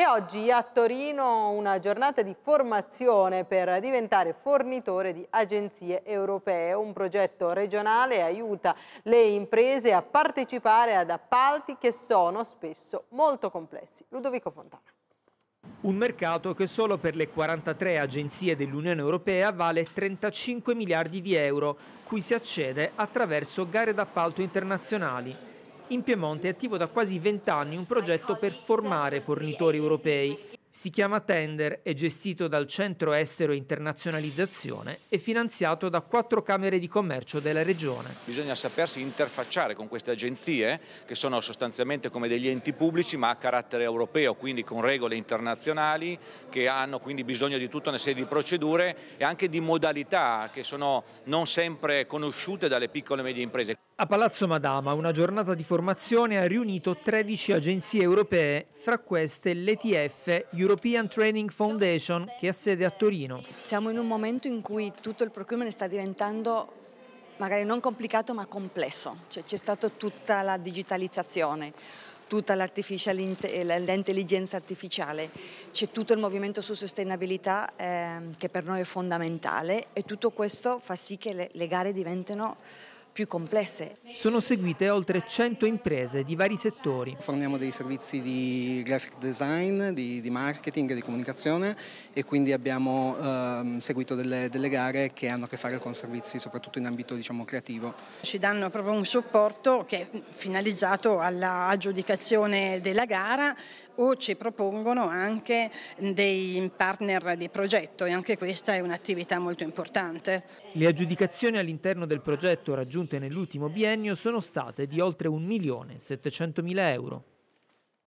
E oggi a Torino una giornata di formazione per diventare fornitore di agenzie europee. Un progetto regionale aiuta le imprese a partecipare ad appalti che sono spesso molto complessi. Ludovico Fontana. Un mercato che solo per le 43 agenzie dell'Unione Europea vale 35 miliardi di euro, cui si accede attraverso gare d'appalto internazionali. In Piemonte è attivo da quasi vent'anni un progetto per formare fornitori europei. Si chiama Tender, è gestito dal Centro Estero Internazionalizzazione e finanziato da quattro Camere di Commercio della Regione. Bisogna sapersi interfacciare con queste agenzie che sono sostanzialmente come degli enti pubblici ma a carattere europeo, quindi con regole internazionali che hanno quindi bisogno di tutta una serie di procedure e anche di modalità che sono non sempre conosciute dalle piccole e medie imprese. A Palazzo Madama una giornata di formazione ha riunito 13 agenzie europee, fra queste l'ETF European Training Foundation che ha sede a Torino. Siamo in un momento in cui tutto il procurement sta diventando magari non complicato ma complesso, cioè, c'è stata tutta la digitalizzazione tutta l'intelligenza artificiale, c'è tutto il movimento su sostenibilità eh, che per noi è fondamentale e tutto questo fa sì che le, le gare diventino più complesse. Sono seguite oltre 100 imprese di vari settori. Forniamo dei servizi di graphic design, di, di marketing, di comunicazione e quindi abbiamo ehm, seguito delle, delle, gare che hanno a che fare con servizi soprattutto in ambito diciamo, creativo. Ci danno proprio un supporto che è finalizzato all'aggiudicazione della gara o ci propongono anche dei partner di progetto e anche questa è un'attività molto importante. Le aggiudicazioni all'interno del progetto raggiunte ottenute nell'ultimo biennio sono state di oltre 1.700.000 euro.